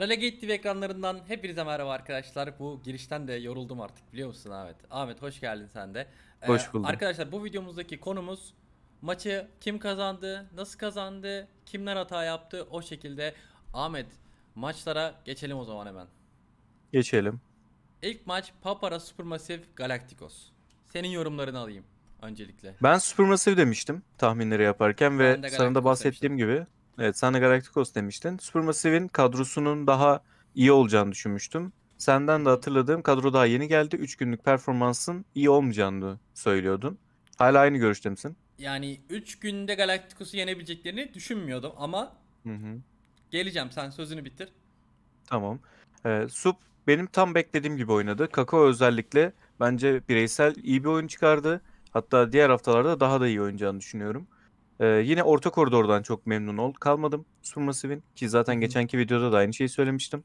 Relegate TV ekranlarından hepinize merhaba arkadaşlar. Bu girişten de yoruldum artık biliyor musun Ahmet? Ahmet hoş geldin sen de. Ee, hoş bulduk. Ee, arkadaşlar bu videomuzdaki konumuz maçı kim kazandı, nasıl kazandı, kimler hata yaptı o şekilde. Ahmet maçlara geçelim o zaman hemen. Geçelim. İlk maç Papara Supermassive Galacticos. Senin yorumlarını alayım öncelikle. Ben Supermassive demiştim tahminleri yaparken ben ve sana da bahsetmiştim. bahsettiğim gibi Evet sen de Galacticos demiştin. Supermassive'in kadrosunun daha iyi olacağını düşünmüştüm. Senden de hatırladığım kadro daha yeni geldi. 3 günlük performansın iyi olmayacağını söylüyordun. Hala aynı görüşte misin? Yani 3 günde Galacticos'u yenebileceklerini düşünmüyordum ama hı hı. geleceğim sen sözünü bitir. Tamam. Ee, Sup benim tam beklediğim gibi oynadı. Kakao özellikle bence bireysel iyi bir oyun çıkardı. Hatta diğer haftalarda daha da iyi oynayacağını düşünüyorum. Ee, yine orta koridordan çok memnun ol. Kalmadım Surmasiv'in ki zaten geçenki videoda da aynı şeyi söylemiştim.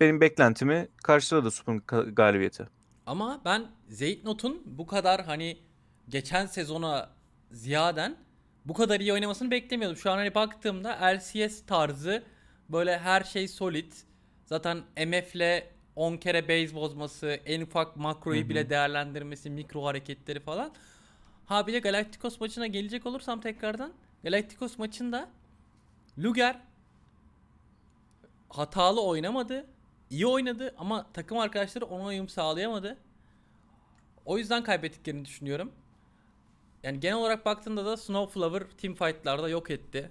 Benim beklentimi karşıladı Sup'un galibiyeti. Ama ben Zeytnot'un bu kadar hani geçen sezona ziyaden bu kadar iyi oynamasını beklemiyordum. Şu an hani baktığımda LCS tarzı böyle her şey solid. Zaten MF'le 10 kere base bozması, en ufak makroyu Hı hı. bile değerlendirmesi, mikro hareketleri falan. Ha bir de Galacticos maçına gelecek olursam tekrardan Galacticos maçında Luger hatalı oynamadı. İyi oynadı ama takım arkadaşları ona uyum sağlayamadı. O yüzden kaybettiklerini düşünüyorum. Yani genel olarak baktığında da Snowflower team fight'larda yok etti.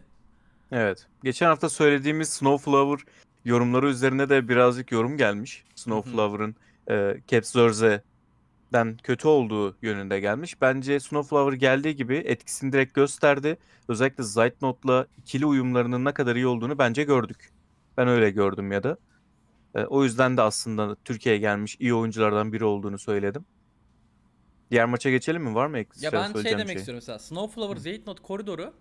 Evet. Geçen hafta söylediğimiz Snowflower yorumları üzerine de birazcık yorum gelmiş. Snowflower'ın e, Caps ben kötü olduğu yönünde gelmiş. Bence Snowflower geldiği gibi etkisini direkt gösterdi. Özellikle Zeitnot'la ikili uyumlarının ne kadar iyi olduğunu bence gördük. Ben öyle gördüm ya da. E, o yüzden de aslında Türkiye'ye gelmiş iyi oyunculardan biri olduğunu söyledim. Diğer maça geçelim mi? Var mı ekstra Ya ben şey demek şey. istiyorum mesela. Snowflower, Hı. Zeitnot koridoru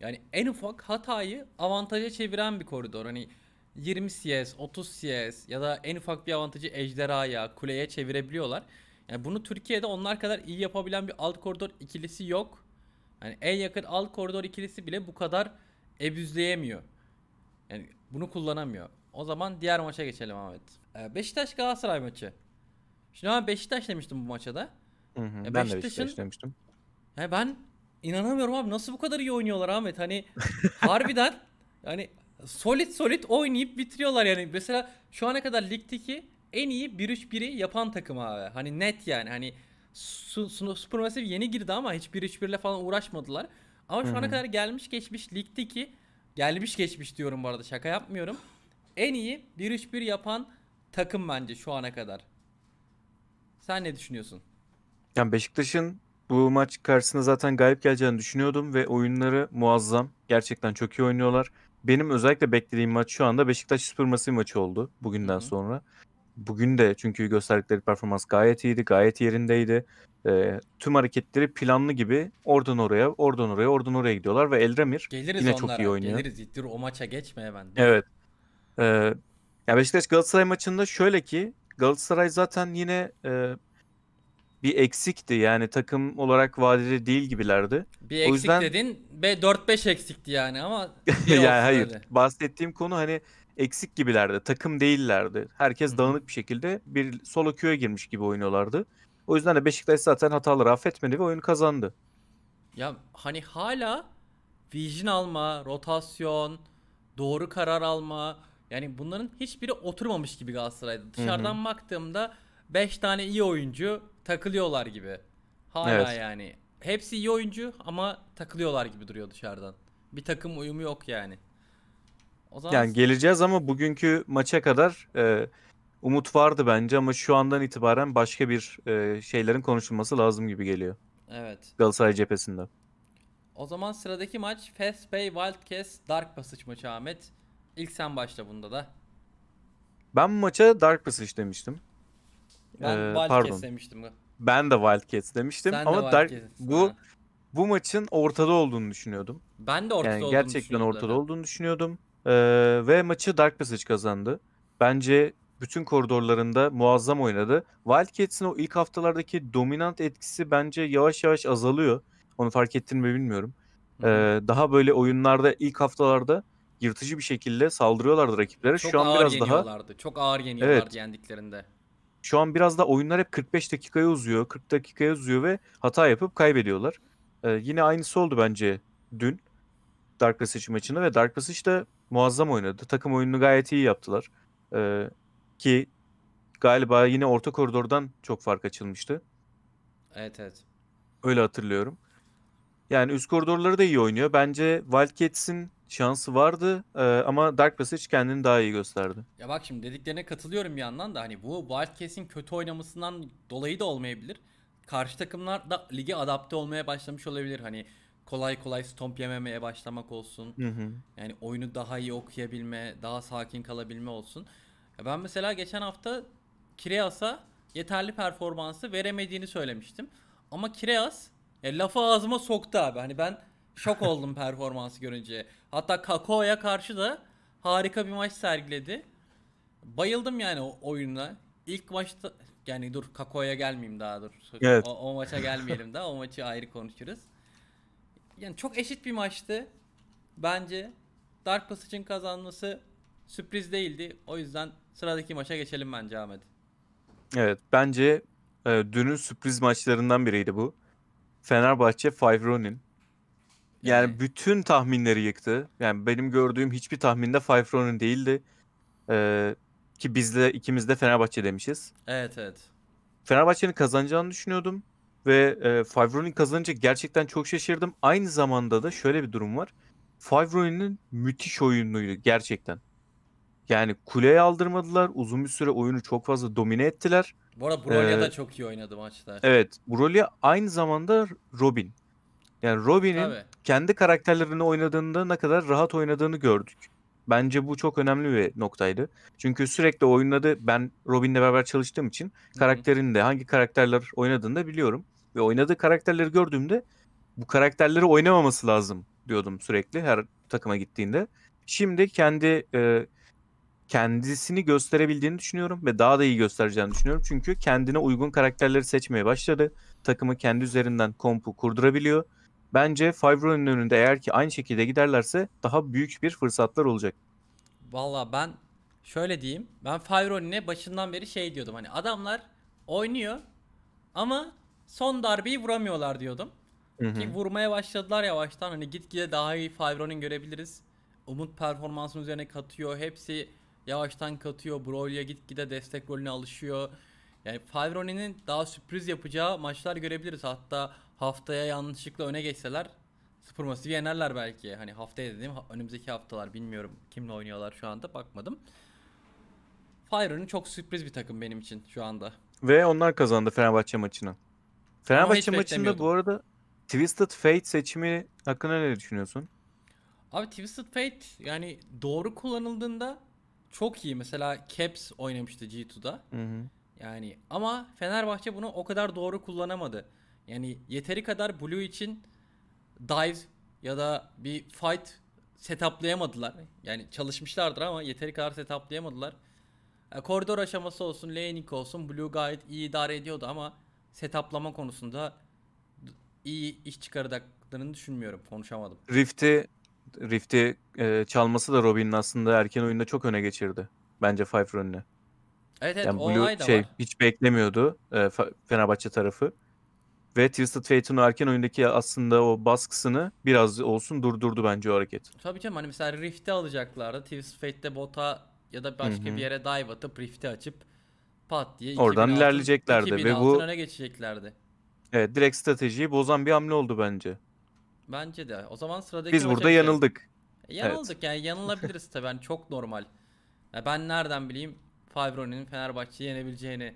yani en ufak hatayı avantaja çeviren bir koridor. Hani 20 CS, 30 CS ya da en ufak bir avantajı ejderhaya, kuleye çevirebiliyorlar. Yani bunu Türkiye'de onlar kadar iyi yapabilen bir alt koridor ikilisi yok. Yani en yakın alt koridor ikilisi bile bu kadar ebüzleyemiyor. Yani bunu kullanamıyor. O zaman diğer maça geçelim Ahmet. Ee, Beşiktaş Galatasaray maçı. Şimdi ben Beşiktaş demiştim bu maça Hı hı, ben de Beşiktaş demiştim. Ya ben inanamıyorum abi nasıl bu kadar iyi oynuyorlar Ahmet. Hani harbiden yani solid solid oynayıp bitiriyorlar yani. Mesela şu ana kadar ligdeki en iyi 1-3-1'i yapan takım abi. Hani net yani hani Supermassive yeni girdi ama hiç 1-3-1'le falan uğraşmadılar. Ama şu Hı-hı. ana kadar gelmiş geçmiş ligdeki gelmiş geçmiş diyorum bu arada şaka yapmıyorum. En iyi 1-3-1 yapan takım bence şu ana kadar. Sen ne düşünüyorsun? Yani Beşiktaş'ın bu maç karşısında zaten galip geleceğini düşünüyordum ve oyunları muazzam. Gerçekten çok iyi oynuyorlar. Benim özellikle beklediğim maç şu anda Beşiktaş Supermassive maçı oldu bugünden Hı-hı. sonra. Bugün de çünkü gösterdikleri performans gayet iyiydi, gayet yerindeydi. E, tüm hareketleri planlı gibi oradan oraya, oradan oraya, oradan oraya gidiyorlar ve Eldemir geliriz yine onlara, çok iyi oynuyor. Geliriz dur o maça geçme hemen. Evet. E, ya Beşiktaş Galatasaray maçında şöyle ki Galatasaray zaten yine e, bir eksikti. Yani takım olarak vadeli değil gibilerdi. Bir eksik o yüzden... dedin ve 4-5 eksikti yani ama yani hayır. Öyle. Bahsettiğim konu hani eksik gibilerdi. Takım değillerdi. Herkes dağınık bir şekilde bir solo queue'ye girmiş gibi oynuyorlardı. O yüzden de Beşiktaş zaten hataları affetmedi ve oyunu kazandı. Ya hani hala vision alma, rotasyon, doğru karar alma yani bunların hiçbiri oturmamış gibi Galatasaray'da. Dışarıdan Hı-hı. baktığımda 5 tane iyi oyuncu takılıyorlar gibi. Hala evet. yani. Hepsi iyi oyuncu ama takılıyorlar gibi duruyor dışarıdan. Bir takım uyumu yok yani. O zaman Yani geleceğiz ama bugünkü maça kadar e, umut vardı bence ama şu andan itibaren başka bir e, şeylerin konuşulması lazım gibi geliyor evet. Galatasaray cephesinde. O zaman sıradaki maç Fast Bay Wildcats Dark Passage maçı Ahmet. İlk sen başla bunda da. Ben bu maça Dark Passage demiştim. Ben Ee, Wildcats pardon. demiştim. Ben de Wildcats demiştim Sen de ama Dark bu bu maçın ortada olduğunu düşünüyordum. Ben de ortada yani olduğunu gerçekten ortada olduğunu düşünüyordum. Ee, ve maçı Dark Passage kazandı. Bence bütün koridorlarında muazzam oynadı. Wildcats'in o ilk haftalardaki dominant etkisi bence yavaş yavaş azalıyor. Onu fark ettin mi bilmiyorum. Ee, daha böyle oyunlarda ilk haftalarda yırtıcı bir şekilde saldırıyorlardı rakiplere. Çok Şu an ağır biraz Daha... Çok ağır yeniyorlardı evet. yendiklerinde. Şu an biraz da oyunlar hep 45 dakikaya uzuyor, 40 dakikaya uzuyor ve hata yapıp kaybediyorlar. Ee, yine aynısı oldu bence dün Dark Passage maçında ve Dark Passage da muazzam oynadı. Takım oyununu gayet iyi yaptılar. Ee, ki galiba yine orta koridordan çok fark açılmıştı. Evet evet. Öyle hatırlıyorum. Yani üst koridorları da iyi oynuyor. Bence Wildcats'in şansı vardı e, ama Dark Passage kendini daha iyi gösterdi. Ya bak şimdi dediklerine katılıyorum bir yandan da hani bu Wildcats'in kötü oynamasından dolayı da olmayabilir. Karşı takımlar da lige adapte olmaya başlamış olabilir. Hani kolay kolay stomp yememeye başlamak olsun. Hı hı. Yani oyunu daha iyi okuyabilme, daha sakin kalabilme olsun. Ben mesela geçen hafta Kireas'a yeterli performansı veremediğini söylemiştim. Ama Kireas ya e, lafı ağzıma soktu abi. Hani ben şok oldum performansı görünce. Hatta Kako'ya karşı da harika bir maç sergiledi. Bayıldım yani o oyunla. İlk maçta yani dur Kako'ya gelmeyeyim daha dur. Evet. O, o maça gelmeyelim daha. O maçı ayrı konuşuruz yani çok eşit bir maçtı bence. Dark Passage'ın kazanması sürpriz değildi. O yüzden sıradaki maça geçelim bence Ahmet. Evet bence e, dünün sürpriz maçlarından biriydi bu. Fenerbahçe Five Ronin. Yani evet. bütün tahminleri yıktı. Yani benim gördüğüm hiçbir tahminde Five Ronin değildi. Ee, ki biz de ikimiz de Fenerbahçe demişiz. Evet evet. Fenerbahçe'nin kazanacağını düşünüyordum. Ve e, Favreau'nun kazanınca gerçekten çok şaşırdım. Aynı zamanda da şöyle bir durum var. Five Favreau'nun müthiş oyunuydu gerçekten. Yani kuleye aldırmadılar. Uzun bir süre oyunu çok fazla domine ettiler. Bu arada Broly ee, da çok iyi oynadı maçta. Evet. Broly aynı zamanda Robin. Yani Robin'in kendi karakterlerini oynadığında ne kadar rahat oynadığını gördük. Bence bu çok önemli bir noktaydı. Çünkü sürekli oynadı. Ben Robin'le beraber çalıştığım için karakterin de hangi karakterler oynadığını da biliyorum. Ve oynadığı karakterleri gördüğümde bu karakterleri oynamaması lazım diyordum sürekli her takıma gittiğinde. Şimdi kendi e, kendisini gösterebildiğini düşünüyorum ve daha da iyi göstereceğini düşünüyorum. Çünkü kendine uygun karakterleri seçmeye başladı. Takımı kendi üzerinden kompu kurdurabiliyor. Bence Favre'ın önünde eğer ki aynı şekilde giderlerse daha büyük bir fırsatlar olacak. Valla ben şöyle diyeyim. Ben Favre'ın başından beri şey diyordum hani adamlar oynuyor ama son darbeyi vuramıyorlar diyordum. Hı-hı. Ki vurmaya başladılar yavaştan. Hani gitgide daha iyi Favron'un görebiliriz. Umut performansının üzerine katıyor. Hepsi yavaştan katıyor. Broly'a gitgide destek rolüne alışıyor. Yani Favron'un daha sürpriz yapacağı maçlar görebiliriz. Hatta haftaya yanlışlıkla öne geçseler sıfır masif yenerler belki. Hani haftaya dediğim önümüzdeki haftalar bilmiyorum kimle oynuyorlar şu anda bakmadım. Favron'un çok sürpriz bir takım benim için şu anda. Ve onlar kazandı Fenerbahçe maçını. Fenerbahçe hiç maçında bu arada Twisted Fate seçimi hakkında ne düşünüyorsun? Abi Twisted Fate yani doğru kullanıldığında çok iyi. Mesela Caps oynamıştı G2'da. Hı hı. Yani ama Fenerbahçe bunu o kadar doğru kullanamadı. Yani yeteri kadar Blue için dive ya da bir fight setuplayamadılar. Yani çalışmışlardır ama yeteri kadar setuplayamadılar. koridor aşaması olsun, laning olsun Blue gayet iyi idare ediyordu ama setuplama konusunda iyi iş çıkaracaklarını düşünmüyorum. Konuşamadım. Rift'i Rift'i e, çalması da Robin'in aslında erken oyunda çok öne geçirdi. Bence Five önüne. Evet evet yani Blue, olay da şey, var. Hiç beklemiyordu e, Fenerbahçe tarafı. Ve Twisted Fate'in erken oyundaki aslında o baskısını biraz olsun durdurdu bence o hareket. Tabii canım hani mesela Rift'i alacaklardı. Twisted Fate'de bota ya da başka Hı-hı. bir yere dive atıp Rift'i açıp Pat diye Oradan ilerleyeceklerdi ve bu öne geçeceklerdi. Evet direkt stratejiyi bozan bir hamle oldu bence. Bence de. O zaman sıradaki Biz burada geçelim. yanıldık. E, yanıldık evet. yani yanılabiliriz tabii. Yani çok normal. Ya ben nereden bileyim Favre'nin Fenerbahçe'yi yenebileceğini.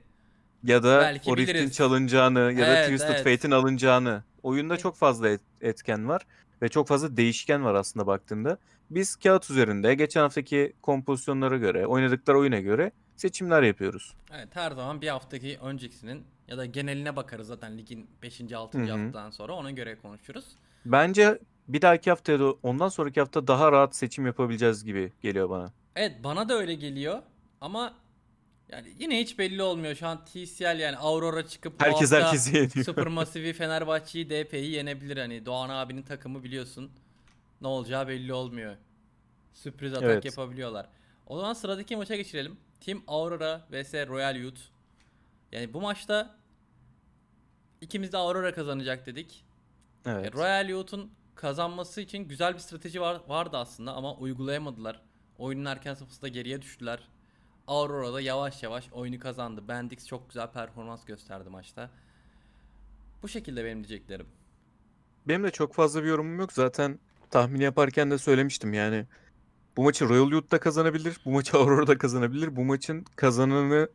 Ya da Belki çalınacağını ya evet, da Twisted evet. Fate'in alınacağını. Oyunda e- çok fazla etken var ve çok fazla değişken var aslında baktığında. Biz kağıt üzerinde geçen haftaki kompozisyonlara göre, oynadıkları oyuna göre seçimler yapıyoruz. Evet her zaman bir haftaki öncekisinin ya da geneline bakarız zaten ligin 5. 6. Hı-hı. haftadan sonra ona göre konuşuruz. Bence bir dahaki hafta da ondan sonraki hafta daha rahat seçim yapabileceğiz gibi geliyor bana. Evet bana da öyle geliyor ama yani yine hiç belli olmuyor. Şu an TCL yani Aurora çıkıp Herkes herkesi yeniyor. Supermassive'i, Fenerbahçe'yi, DP'yi yenebilir. Hani Doğan abinin takımı biliyorsun. Ne olacağı belli olmuyor. Sürpriz atak evet. yapabiliyorlar. O zaman sıradaki maça geçirelim. Team Aurora vs Royal Youth. Yani bu maçta ikimiz de Aurora kazanacak dedik. E, evet. Royal Youth'un kazanması için güzel bir strateji var, vardı aslında ama uygulayamadılar. Oyunun erken safhasında geriye düştüler. Aurora da yavaş yavaş oyunu kazandı. Bendix çok güzel performans gösterdi maçta. Bu şekilde benim diyeceklerim. Benim de çok fazla bir yorumum yok. Zaten tahmin yaparken de söylemiştim yani. Bu maçı Royal Youth kazanabilir. Bu maçı Aurora da kazanabilir. Bu maçın kazananını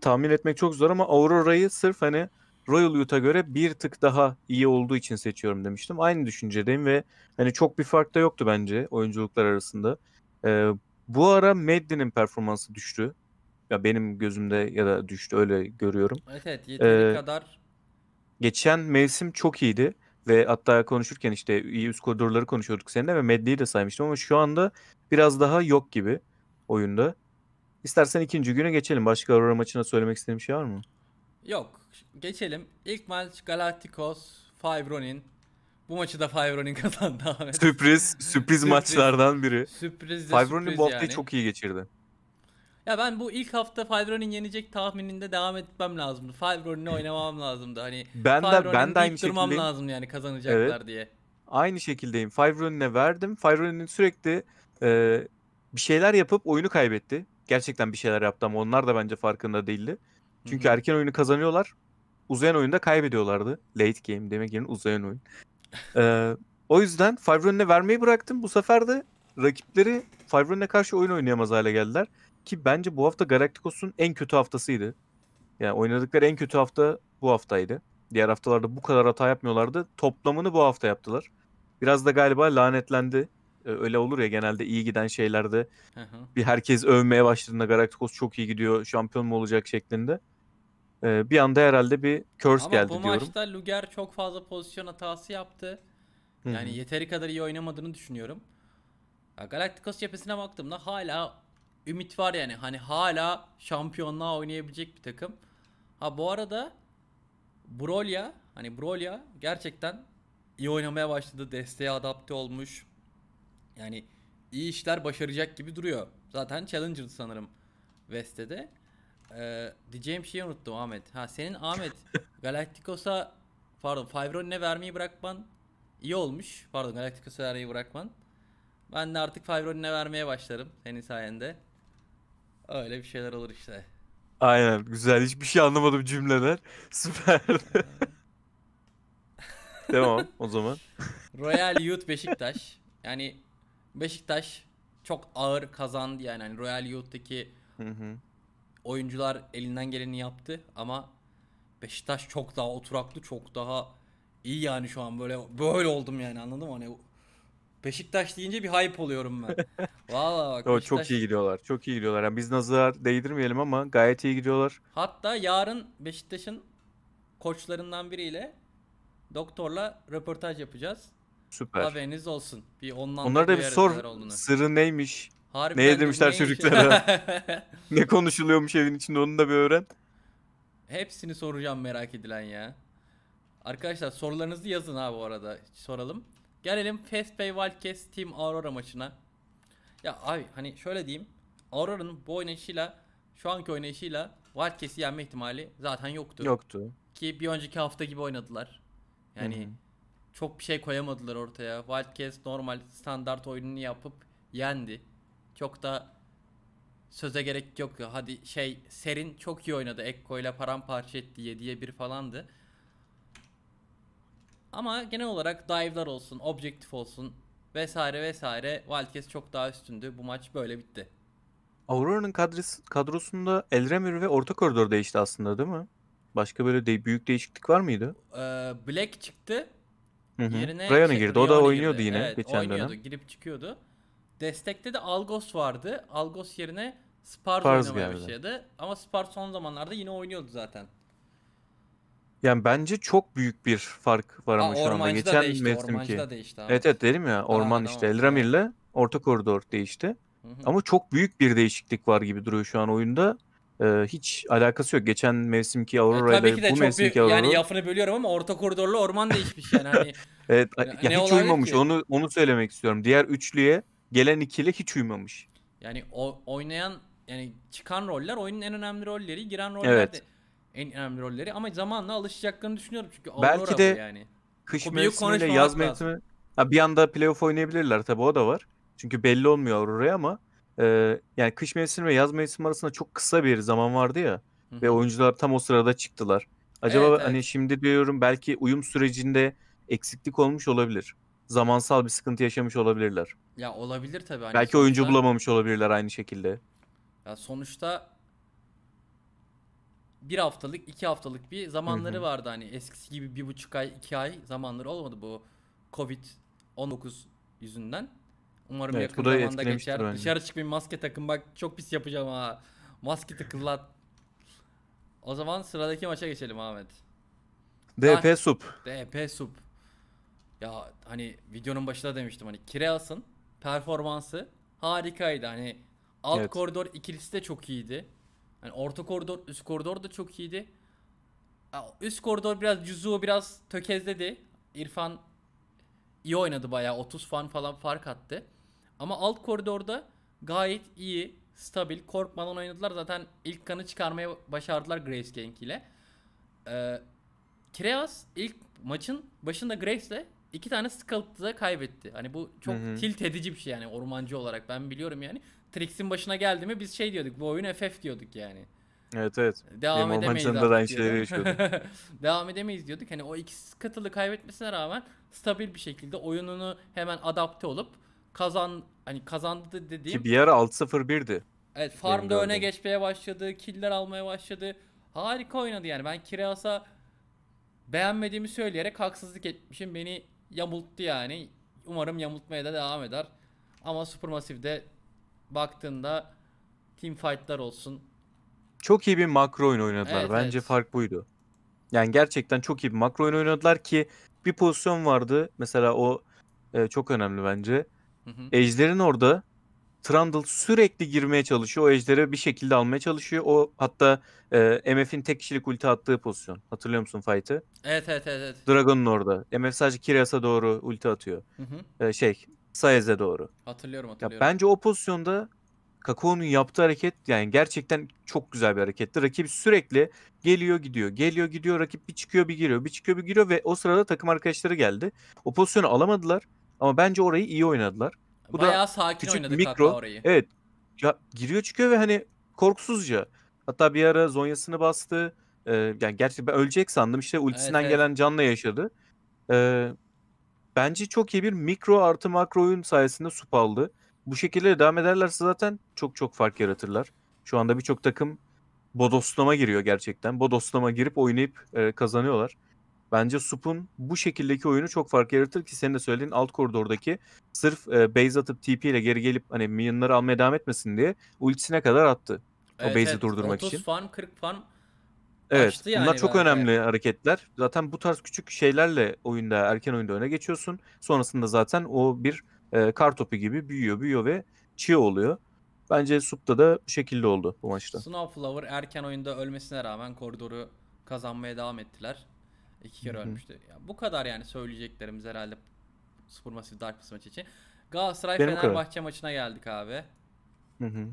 tahmin etmek çok zor ama Aurora'yı sırf hani Royal Youth'a göre bir tık daha iyi olduğu için seçiyorum demiştim. Aynı düşüncedeyim ve hani çok bir fark da yoktu bence oyunculuklar arasında. Ee, bu ara Madden'in performansı düştü. Ya benim gözümde ya da düştü öyle görüyorum. Evet evet yeteri ee, kadar. Geçen mevsim çok iyiydi. Ve hatta konuşurken işte üst koridorları konuşuyorduk seninle ve Medley'i de saymıştım ama şu anda biraz daha yok gibi oyunda. İstersen ikinci güne geçelim. Başka Aurora maçına söylemek istediğim şey var mı? Yok. Geçelim. İlk maç Galacticos, Five Ronin. Bu maçı da Five Ronin kazandı Ahmet. Sürpriz, sürpriz, sürpriz maçlardan biri. Sürpriz de Five sürpriz Ronin bu haftayı yani. çok iyi geçirdi. Ya ben bu ilk hafta Favre'nin yenecek tahmininde devam etmem lazımdı. Favre'nin oynamam lazımdı. Hani ben de ben de aynı durmam şekildeyim. lazım yani kazanacaklar evet. diye. Aynı şekildeyim. Favre'nin'e verdim. Favre'nin sürekli e, bir şeyler yapıp oyunu kaybetti. Gerçekten bir şeyler yaptı ama onlar da bence farkında değildi. Çünkü Hı-hı. erken oyunu kazanıyorlar. Uzayan oyunda kaybediyorlardı. Late game demek yerine uzayan oyun. ee, o yüzden Favre'nin'e vermeyi bıraktım. Bu sefer de rakipleri Favre'nin'e karşı oyun oynayamaz hale geldiler. Ki bence bu hafta Galacticos'un en kötü haftasıydı. Yani oynadıkları en kötü hafta bu haftaydı. Diğer haftalarda bu kadar hata yapmıyorlardı. Toplamını bu hafta yaptılar. Biraz da galiba lanetlendi. Ee, öyle olur ya genelde iyi giden şeylerde bir herkes övmeye başladığında Galacticos çok iyi gidiyor, şampiyon mu olacak şeklinde. Ee, bir anda herhalde bir curse Ama geldi diyorum. Ama bu maçta Luger çok fazla pozisyon hatası yaptı. Yani Hı-hı. yeteri kadar iyi oynamadığını düşünüyorum. Ya Galacticos cephesine baktığımda hala ümit var yani. Hani hala şampiyonluğa oynayabilecek bir takım. Ha bu arada Brolya hani Brolya gerçekten iyi oynamaya başladı. Desteğe adapte olmuş. Yani iyi işler başaracak gibi duruyor. Zaten Challenger sanırım West'te de. Ee, diyeceğim şeyi unuttum Ahmet. Ha senin Ahmet Galacticos'a pardon Favron'e vermeyi bırakman iyi olmuş. Pardon Galacticos'a vermeyi bırakman. Ben de artık Favron'e vermeye başlarım senin sayende. Öyle bir şeyler olur işte. Aynen güzel. Hiçbir şey anlamadım cümleler. Süper. Devam o zaman. Royal Youth Beşiktaş. Yani Beşiktaş çok ağır kazandı yani. yani Royal Youth'taki hı hı. oyuncular elinden geleni yaptı ama Beşiktaş çok daha oturaklı, çok daha iyi yani şu an böyle böyle oldum yani anladın mı? Hani Beşiktaş deyince bir hype oluyorum ben. Valla bak. Yo, Beşiktaş... Çok iyi gidiyorlar. Çok iyi gidiyorlar. Yani biz nazara değdirmeyelim ama gayet iyi gidiyorlar. Hatta yarın Beşiktaş'ın koçlarından biriyle doktorla röportaj yapacağız. Süper. Haberiniz olsun. Bir ondan Onlar da bir sor. Olduğunu. Sırrı neymiş? Harbiden ne yedirmişler neymiş? çocuklara? ne konuşuluyormuş evin içinde onu da bir öğren. Hepsini soracağım merak edilen ya. Arkadaşlar sorularınızı yazın ha bu arada. Soralım. Gelelim Fastpay Wildcats Team Aurora maçına. Ya abi hani şöyle diyeyim. Aurora'nın bu oynayışıyla şu anki oynayışıyla Wildcats'i yenme ihtimali zaten yoktu. Yoktu. Ki bir önceki hafta gibi oynadılar. Yani Hı-hı. çok bir şey koyamadılar ortaya. Wildcats normal standart oyununu yapıp yendi. Çok da söze gerek yok. Hadi şey Serin çok iyi oynadı. Ekko ile paramparça etti 7'ye 1 falandı. Ama genel olarak dive'lar olsun, objektif olsun vesaire vesaire Wildcats çok daha üstündü. Bu maç böyle bitti. Aurora'nın kadrosunda Elremir ve orta koridor değişti aslında değil mi? Başka böyle de büyük değişiklik var mıydı? Ee, Black çıktı. Hı hı. Yerine Rayon'a şey girdi. O da oynuyordu girdi. yine evet, geçen oynuyordu, dönem. girip çıkıyordu. Destekte de Algos vardı. Algos yerine Spars, Spars oynamaya geldi. başladı. Ama Spars son zamanlarda yine oynuyordu zaten. Yani bence çok büyük bir fark var ama şu anda. Geçen değişti. mevsimki. Ormancı da değişti Ahmet. Evet evet dedim ya orman tamam, işte Eldramir'le orta koridor değişti. Hı hı. Ama çok büyük bir değişiklik var gibi duruyor şu an oyunda. Ee, hiç alakası yok. Geçen mevsimki Aurora Tabii ki de ile bu çok büyük, mevsimki Aurora. yani yafını bölüyorum ama orta koridorla orman değişmiş yani. Hani, evet ya hiç olabilir uymamış. ki? Onu onu söylemek istiyorum. Diğer üçlüye gelen ikili hiç uymamış. yani o, oynayan yani çıkan roller oyunun en önemli rolleri giren roller Evet. de en önemli rolleri ama zamanla alışacaklarını düşünüyorum çünkü Aurora Belki de yani. kış Kobe'yi mevsimiyle yaz mevsimi ha, bir anda playoff oynayabilirler tabi o da var. Çünkü belli olmuyor oraya ama e, yani kış mevsimi ve yaz mevsimi arasında çok kısa bir zaman vardı ya ve oyuncular tam o sırada çıktılar. Acaba evet, hani şimdi diyorum belki uyum sürecinde eksiklik olmuş olabilir. Zamansal bir sıkıntı yaşamış olabilirler. Ya olabilir tabii. Hani Belki sonuçta, oyuncu bulamamış olabilirler aynı şekilde. Ya sonuçta bir haftalık, iki haftalık bir zamanları Hı hı. vardı hani eskisi gibi bir buçuk ay, iki ay zamanları olmadı bu Covid 19 yüzünden. Umarım Evet, yakın zamanda geçer. bence. Dışarı çıkmayın maske takın bak çok pis yapacağım ha. Maske takılat O zaman sıradaki maça geçelim Ahmet. DP Sup. DP Sub. Ya hani videonun başında demiştim hani Kireas'ın performansı harikaydı. Hani alt Evet. koridor ikilisi de çok iyiydi. Yani orta koridor, üst koridor da çok iyiydi. Üst koridor biraz cüzuo biraz tökezledi. İrfan iyi oynadı bayağı. 30 fan falan fark attı. Ama alt koridorda gayet iyi, stabil, korkmadan oynadılar. Zaten ilk kanı çıkarmaya başardılar Graves Gank ile. Ee, Kireas ilk maçın başında Graves'le iki tane Sculpt da kaybetti. Hani bu çok Hı-hı. tilt edici bir şey yani ormancı olarak ben biliyorum yani. Trix'in başına geldi mi biz şey diyorduk bu oyun FF diyorduk yani. Evet evet. Devam Benim edemeyiz da aynı şeyleri Devam edemeyiz diyorduk. Hani o iki katılı kaybetmesine rağmen stabil bir şekilde oyununu hemen adapte olup kazan hani kazandı dediğim. Ki bir ara 6-0-1'di. Evet farmda öne geçmeye başladı. Killer almaya başladı. Harika oynadı yani. Ben Kireas'a beğenmediğimi söyleyerek haksızlık etmişim. Beni yamulttu yani. Umarım yamultmaya da devam eder. Ama Supermassive'de baktığında team fight'lar olsun. Çok iyi bir makro oyun oynadılar. Evet, Bence evet. fark buydu. Yani gerçekten çok iyi bir makro oyun oynadılar ki bir pozisyon vardı. Mesela o e, çok önemli bence. Ejder'in orada Trundle sürekli girmeye çalışıyor. O ejderi bir şekilde almaya çalışıyor. O hatta e, MF'in tek kişilik ulti attığı pozisyon. Hatırlıyor musun fight'ı? Evet evet evet. evet. Dragon'un orada. MF sadece Kiryas'a doğru ulti atıyor. Hı hı. E, şey Saez'e doğru. Hatırlıyorum hatırlıyorum. Ya, bence o pozisyonda Kakao'nun yaptığı hareket yani gerçekten çok güzel bir hareketti. Rakip sürekli geliyor gidiyor, geliyor gidiyor. Rakip bir çıkıyor bir giriyor, bir çıkıyor bir giriyor ve o sırada takım arkadaşları geldi. O pozisyonu alamadılar ama bence orayı iyi oynadılar. Bu Bayağı da sakin küçük oynadık mikro. hatta orayı. Evet. Ya, giriyor çıkıyor ve hani korkusuzca. Hatta bir ara zonyasını bastı. Ee, yani gerçi ben ölecek sandım. İşte ultisinden evet, evet. gelen canla yaşadı. Ee, bence çok iyi bir mikro artı makro oyun sayesinde sup aldı. Bu şekilde devam ederlerse zaten çok çok fark yaratırlar. Şu anda birçok takım bodoslama giriyor gerçekten. Bodoslama girip oynayıp e, kazanıyorlar. Bence Sup'un bu şekildeki oyunu çok fark yaratır ki senin de söylediğin alt koridordaki sırf e, base atıp TP ile geri gelip hani minionları almaya devam etmesin diye ultisine kadar attı. O evet, base'i evet. durdurmak için. 30 farm 40 farm Evet. Açtı yani bunlar çok böyle. önemli hareketler. Zaten bu tarz küçük şeylerle oyunda erken oyunda öne geçiyorsun. Sonrasında zaten o bir e, kar topu gibi büyüyor, büyüyor ve çiğ oluyor. Bence Sup'ta da bu şekilde oldu bu maçta. Snowflower erken oyunda ölmesine rağmen koridoru kazanmaya devam ettiler. İki kere Hı-hı. ölmüştü. Ya bu kadar yani söyleyeceklerimiz herhalde Supermassive Dark Pulse maçı için. Galatasaray Benim Fenerbahçe kadar. maçına geldik abi. Hı hı.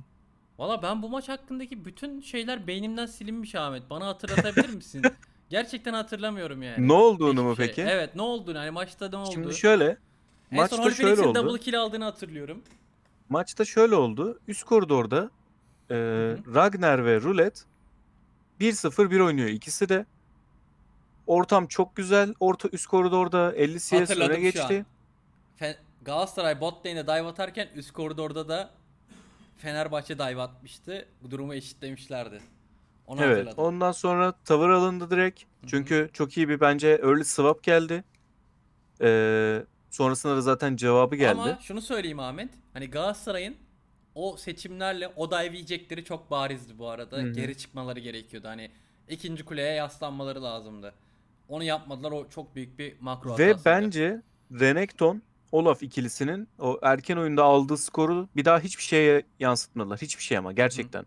Valla ben bu maç hakkındaki bütün şeyler beynimden silinmiş Ahmet. Bana hatırlatabilir misin? Gerçekten hatırlamıyorum yani. Ne olduğunu Hiçbir mu şey. Evet ne olduğunu hani maçta ne oldu? Şimdi şöyle. En maçta son şöyle oldu. double kill aldığını hatırlıyorum. Maçta şöyle oldu. Üst koridorda e, Ragnar ve Roulette 1-0-1 oynuyor ikisi de. Ortam çok güzel. Orta üst koridorda 50 CS Hatırladım öne geçti. Galatasaray bot lane'e dive atarken üst koridorda da Fenerbahçe dive atmıştı. bu Durumu eşitlemişlerdi. Onu evet. Hatırladım. Ondan sonra tavır alındı direkt. Çünkü Hı-hı. çok iyi bir bence early swap geldi. Ee, sonrasında da zaten cevabı geldi. Ama şunu söyleyeyim Ahmet. Hani Galatasaray'ın o seçimlerle o dive yiyecekleri çok barizdi bu arada. Hı-hı. Geri çıkmaları gerekiyordu. Hani ikinci kuleye yaslanmaları lazımdı. Onu yapmadılar. O çok büyük bir makro Ve hatası. bence Renekton Olaf ikilisinin o erken oyunda aldığı skoru bir daha hiçbir şeye yansıtmadılar. Hiçbir şey ama gerçekten. Hı.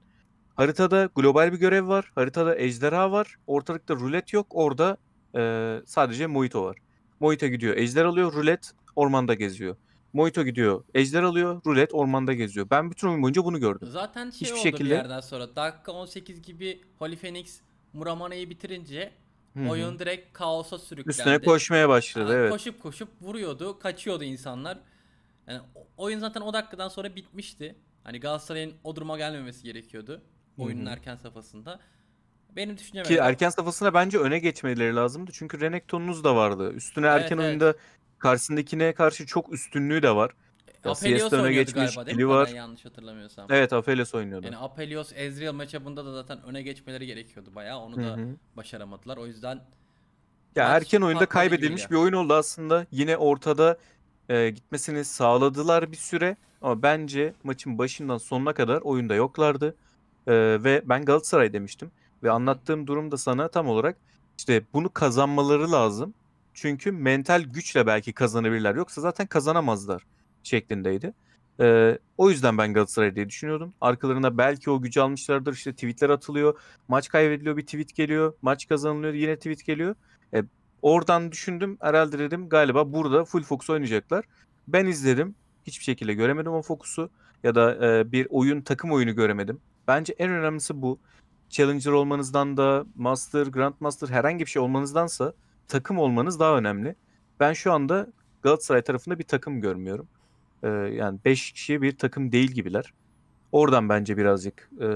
Haritada global bir görev var. Haritada ejderha var. Ortalıkta rulet yok. Orada e, sadece Moito var. Moito gidiyor ejder alıyor. Rulet ormanda geziyor. Moito gidiyor ejder alıyor. Rulet ormanda geziyor. Ben bütün oyun boyunca bunu gördüm. Zaten şey Hiçbir oldu şekilde... bir yerden sonra. Dakika 18 gibi Holy Phoenix Muramana'yı bitirince Hı-hı. Oyun direkt kaosa sürüklendi. Üstüne koşmaya başladı yani evet. Koşup koşup vuruyordu, kaçıyordu insanlar. Yani oyun zaten o dakikadan sonra bitmişti. Hani Galatasaray'ın o duruma gelmemesi gerekiyordu oyunun Hı-hı. erken safhasında. Benim düşüncem Ki erken safhasına bence öne geçmeleri lazımdı. Çünkü Renekton'unuz da vardı. Üstüne evet, erken evet. oyunda karşısındakine karşı çok üstünlüğü de var. Apelios öne oynuyordu geçmiş galiba değil mi? var. yanlış hatırlamıyorsam. Evet Apelios oynuyordu. Yani Apelios Ezreal maçında da zaten öne geçmeleri gerekiyordu bayağı. Onu da Hı hı. başaramadılar. O yüzden Ya erken oyunda kaybedilmiş gibiyle. bir oyun oldu aslında. Yine ortada e, gitmesini sağladılar bir süre ama bence maçın başından sonuna kadar oyunda yoklardı. E, ve ben Galatasaray demiştim ve anlattığım durum da sana tam olarak işte bunu kazanmaları lazım. Çünkü mental güçle belki kazanabilirler. Yoksa zaten kazanamazlar şeklindeydi. Ee, o yüzden ben Galatasaray diye düşünüyordum. Arkalarında belki o gücü almışlardır. İşte tweetler atılıyor. Maç kaybediliyor bir tweet geliyor. Maç kazanılıyor yine tweet geliyor. Ee, oradan düşündüm. Herhalde dedim galiba burada full fokus oynayacaklar. Ben izledim. Hiçbir şekilde göremedim o fokusu. Ya da e, bir oyun takım oyunu göremedim. Bence en önemlisi bu. Challenger olmanızdan da Master, grand master herhangi bir şey olmanızdansa takım olmanız daha önemli. Ben şu anda Galatasaray tarafında bir takım görmüyorum. Ee, yani 5 kişiye bir takım değil gibiler. Oradan bence birazcık e,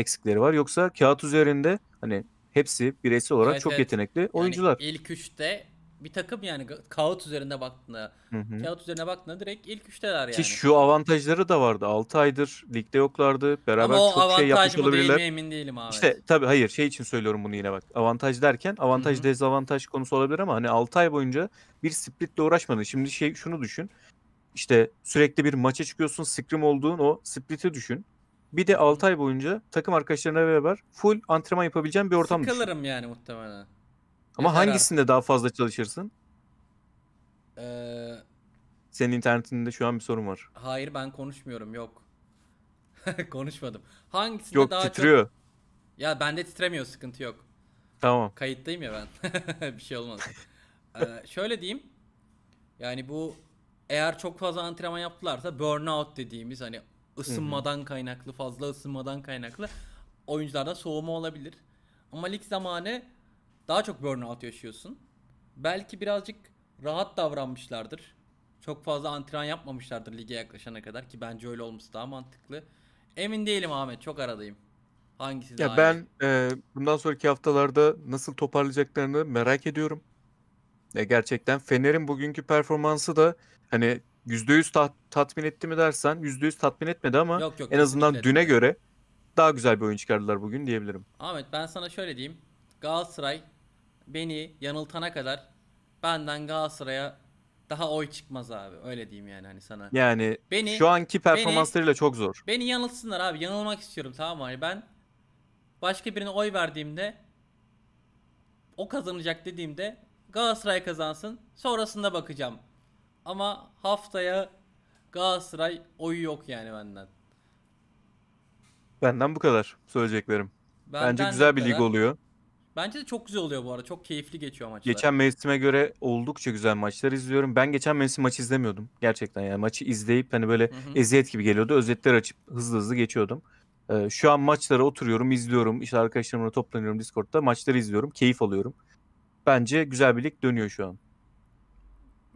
eksikleri var. Yoksa kağıt üzerinde hani hepsi bireysel olarak evet, çok evet. yetenekli yani oyuncular. İlk üçte bir takım yani kağıt üzerinde baktığında Hı-hı. kağıt üzerine baktığında direkt ilk üçteler yani. Ki şu avantajları da vardı. 6 aydır ligde yoklardı. Beraber Ama çok şey yapmış olabilirler. Ama emin değilim abi. İşte tabii hayır şey için söylüyorum bunu yine bak. Avantaj derken avantaj Hı-hı. dezavantaj konusu olabilir ama hani 6 ay boyunca bir splitle uğraşmadı. Şimdi şey şunu düşün işte sürekli bir maça çıkıyorsun, scrim olduğun o split'i düşün. Bir de 6 ay boyunca takım arkadaşlarına beraber full antrenman yapabileceğin bir ortam Sıkılırım düşün. yani muhtemelen. Ama Yeter hangisinde abi. daha fazla çalışırsın? Ee... Senin internetinde şu an bir sorun var. Hayır ben konuşmuyorum yok. Konuşmadım. Hangisinde yok, daha titriyor. çok... Ya bende titremiyor sıkıntı yok. Tamam. Kayıttayım ya ben. bir şey olmaz. ee, şöyle diyeyim. Yani bu eğer çok fazla antrenman yaptılarsa burnout dediğimiz hani ısınmadan kaynaklı fazla ısınmadan kaynaklı oyuncularda soğuma olabilir. Ama lig zamanı daha çok burnout yaşıyorsun. Belki birazcık rahat davranmışlardır. Çok fazla antrenman yapmamışlardır lige yaklaşana kadar ki bence öyle olması daha mantıklı. Emin değilim Ahmet çok aradayım. Hangisi ya daha ben iyi? e, bundan sonraki haftalarda nasıl toparlayacaklarını merak ediyorum. Ya gerçekten Fener'in bugünkü performansı da Hani %100 ta- tatmin etti mi dersen %100 tatmin etmedi ama Yok, yok, en azından kesinlikle düne göre daha güzel bir oyun çıkardılar bugün diyebilirim. Ahmet ben sana şöyle diyeyim. Galatasaray beni yanıltana kadar benden Galatasaray'a daha oy çıkmaz abi. Öyle diyeyim yani hani sana. Yani Beni- şu anki performanslarıyla çok zor. Beni yanıltsınlar abi. Yanılmak istiyorum tamam mı? Hani ben başka birine oy verdiğimde o kazanacak dediğimde Galatasaray kazansın. Sonrasında bakacağım. Ama haftaya Galatasaray oyu yok yani benden. Benden bu kadar söyleyeceklerim. Benden Bence güzel bir kadar. lig oluyor. Bence de çok güzel oluyor bu arada. Çok keyifli geçiyor maçlar. Geçen mevsime göre oldukça güzel maçlar izliyorum. Ben geçen mevsim maç izlemiyordum. Gerçekten yani maçı izleyip hani böyle hı hı. eziyet gibi geliyordu. Özetler açıp hızlı hızlı geçiyordum. Ee, şu an maçlara oturuyorum, izliyorum. İşte arkadaşlarımla toplanıyorum Discord'da. Maçları izliyorum, keyif alıyorum. Bence güzel bir lig dönüyor şu an.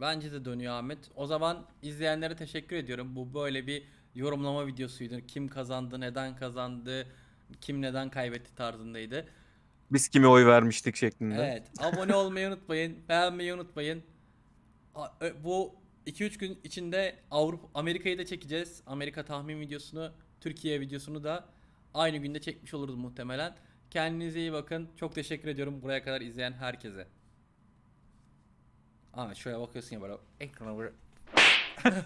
Bence de dönüyor Ahmet. O zaman izleyenlere teşekkür ediyorum. Bu böyle bir yorumlama videosuydu. Kim kazandı, neden kazandı, kim neden kaybetti tarzındaydı. Biz kime oy vermiştik şeklinde. Evet. Abone olmayı unutmayın. Beğenmeyi unutmayın. Bu 2-3 gün içinde Avrupa Amerika'yı da çekeceğiz. Amerika tahmin videosunu, Türkiye videosunu da aynı günde çekmiş oluruz muhtemelen. Kendinize iyi bakın. Çok teşekkür ediyorum buraya kadar izleyen herkese. Ah, should I walk your scene, but I ain't it.